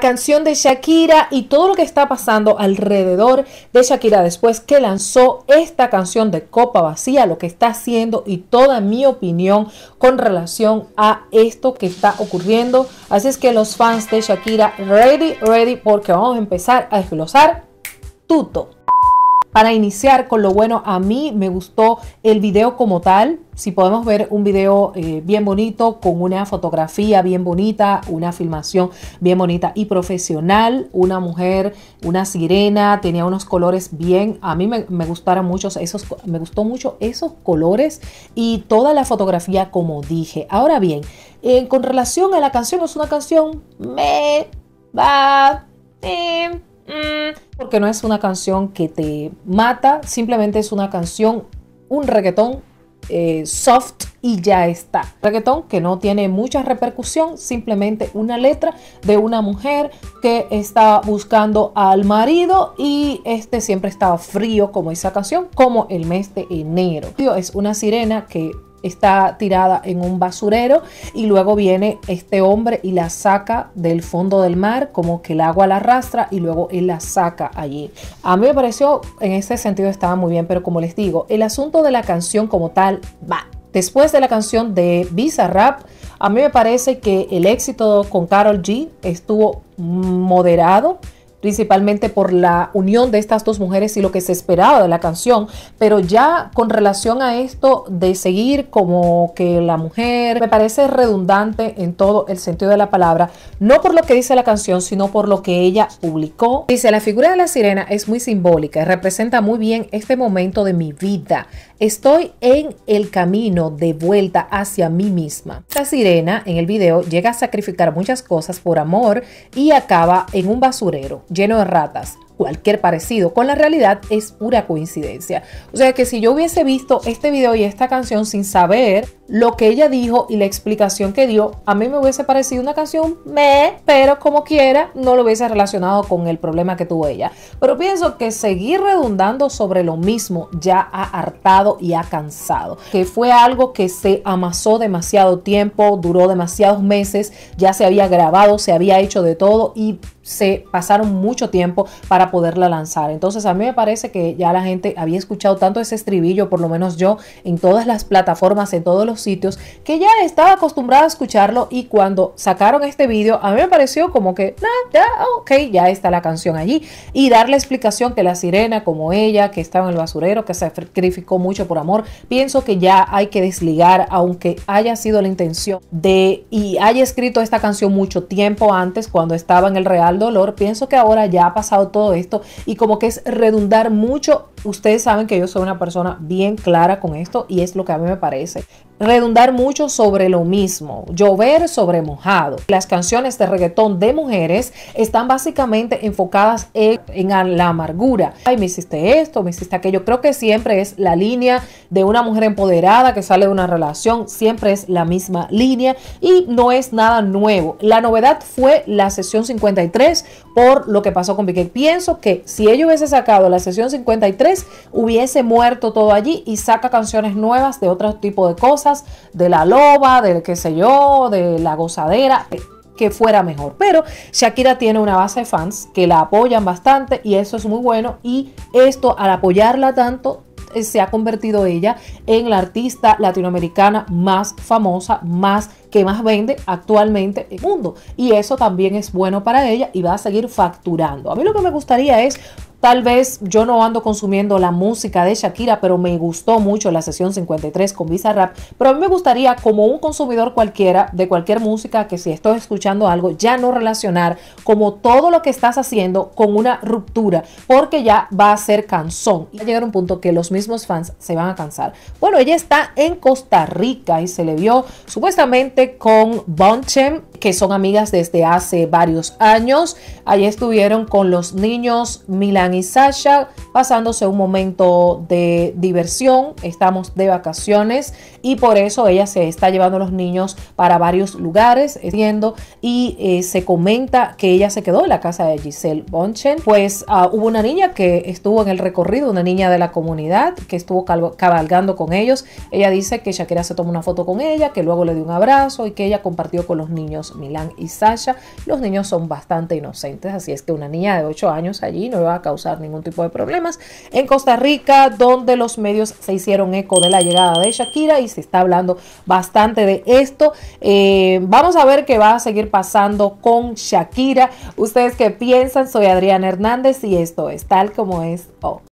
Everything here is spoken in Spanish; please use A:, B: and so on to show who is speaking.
A: canción de Shakira y todo lo que está pasando alrededor de Shakira después que lanzó esta canción de Copa Vacía, lo que está haciendo y toda mi opinión con relación a esto que está ocurriendo. Así es que los fans de Shakira, ready, ready, porque vamos a empezar a desglosar tuto. Para iniciar con lo bueno, a mí me gustó el video como tal. Si podemos ver un video eh, bien bonito, con una fotografía bien bonita, una filmación bien bonita y profesional, una mujer, una sirena, tenía unos colores bien, a mí me, gustaron esos, me gustó mucho esos colores y toda la fotografía como dije. Ahora bien, eh, con relación a la canción, es una canción me va. Eh, Mm. porque no es una canción que te mata, simplemente es una canción, un reggaetón eh, soft y ya está. Reggaetón que no tiene mucha repercusión, simplemente una letra de una mujer que está buscando al marido y este siempre estaba frío como esa canción, como el mes de enero. Es una sirena que está tirada en un basurero y luego viene este hombre y la saca del fondo del mar, como que el agua la arrastra y luego él la saca allí. A mí me pareció, en este sentido estaba muy bien, pero como les digo, el asunto de la canción como tal va. Después de la canción de Bizarrap, a mí me parece que el éxito con Carol G estuvo moderado principalmente por la unión de estas dos mujeres y lo que se esperaba de la canción, pero ya con relación a esto de seguir como que la mujer, me parece redundante en todo el sentido de la palabra, no por lo que dice la canción, sino por lo que ella publicó. Dice, la figura de la sirena es muy simbólica, representa muy bien este momento de mi vida. Estoy en el camino de vuelta hacia mí misma. La sirena en el video llega a sacrificar muchas cosas por amor y acaba en un basurero lleno de ratas. Cualquier parecido con la realidad es pura coincidencia. O sea que si yo hubiese visto este video y esta canción sin saber lo que ella dijo y la explicación que dio, a mí me hubiese parecido una canción me, pero como quiera, no lo hubiese relacionado con el problema que tuvo ella. Pero pienso que seguir redundando sobre lo mismo ya ha hartado y ha cansado, que fue algo que se amasó demasiado tiempo, duró demasiados meses, ya se había grabado, se había hecho de todo y se pasaron mucho tiempo para poderla lanzar. Entonces a mí me parece que ya la gente había escuchado tanto ese estribillo, por lo menos yo, en todas las plataformas, en todos los sitios, que ya estaba acostumbrada a escucharlo y cuando sacaron este vídeo, a mí me pareció como que, nada ya, ok, ya está la canción allí. Y dar la explicación que la sirena, como ella, que estaba en el basurero, que se sacrificó mucho por amor, pienso que ya hay que desligar, aunque haya sido la intención de, y haya escrito esta canción mucho tiempo antes, cuando estaba en el Real dolor. Pienso que ahora ya ha pasado todo esto y como que es redundar mucho. Ustedes saben que yo soy una persona bien clara con esto y es lo que a mí me parece redundar mucho sobre lo mismo, llover sobre mojado. Las canciones de reggaetón de mujeres están básicamente enfocadas en, la amargura. Ay, me hiciste esto, me hiciste aquello. Creo que siempre es la línea de una mujer empoderada que sale de una relación, siempre es la misma línea y no es nada nuevo. La novedad fue la sesión 53 por lo que pasó con Piqué. Pienso que si ella hubiese sacado la sesión 53, hubiese muerto todo allí y saca canciones nuevas de otro tipo de cosas de la loba, del qué sé yo, de la gozadera, que fuera mejor. Pero Shakira tiene una base de fans que la apoyan bastante y eso es muy bueno. Y esto, al apoyarla tanto, eh, se ha convertido ella en la artista latinoamericana más famosa, más que más vende actualmente el mundo. Y eso también es bueno para ella y va a seguir facturando. A mí lo que me gustaría es Tal vez yo no ando consumiendo la música de Shakira, pero me gustó mucho la sesión 53 con Visa Rap. Pero a mí me gustaría, como un consumidor cualquiera de cualquier música, que si estoy escuchando algo, ya no relacionar como todo lo que estás haciendo con una ruptura, porque ya va a ser canzón, Y va a llegar un punto que los mismos fans se van a cansar. Bueno, ella está en Costa Rica y se le vio supuestamente con Bonchem que son amigas desde hace varios años. Allí estuvieron con los niños Milan y Sasha, pasándose un momento de diversión. Estamos de vacaciones y por eso ella se está llevando a los niños para varios lugares, Y eh, se comenta que ella se quedó en la casa de Giselle Bonchen. Pues ah, hubo una niña que estuvo en el recorrido, una niña de la comunidad que estuvo cabalgando con ellos. Ella dice que Shakira se tomó una foto con ella, que luego le dio un abrazo y que ella compartió con los niños. Milán y Sasha. Los niños son bastante inocentes, así es que una niña de 8 años allí no va a causar ningún tipo de problemas. En Costa Rica, donde los medios se hicieron eco de la llegada de Shakira y se está hablando bastante de esto. Eh, vamos a ver qué va a seguir pasando con Shakira. ¿Ustedes qué piensan? Soy Adriana Hernández y esto es tal como es.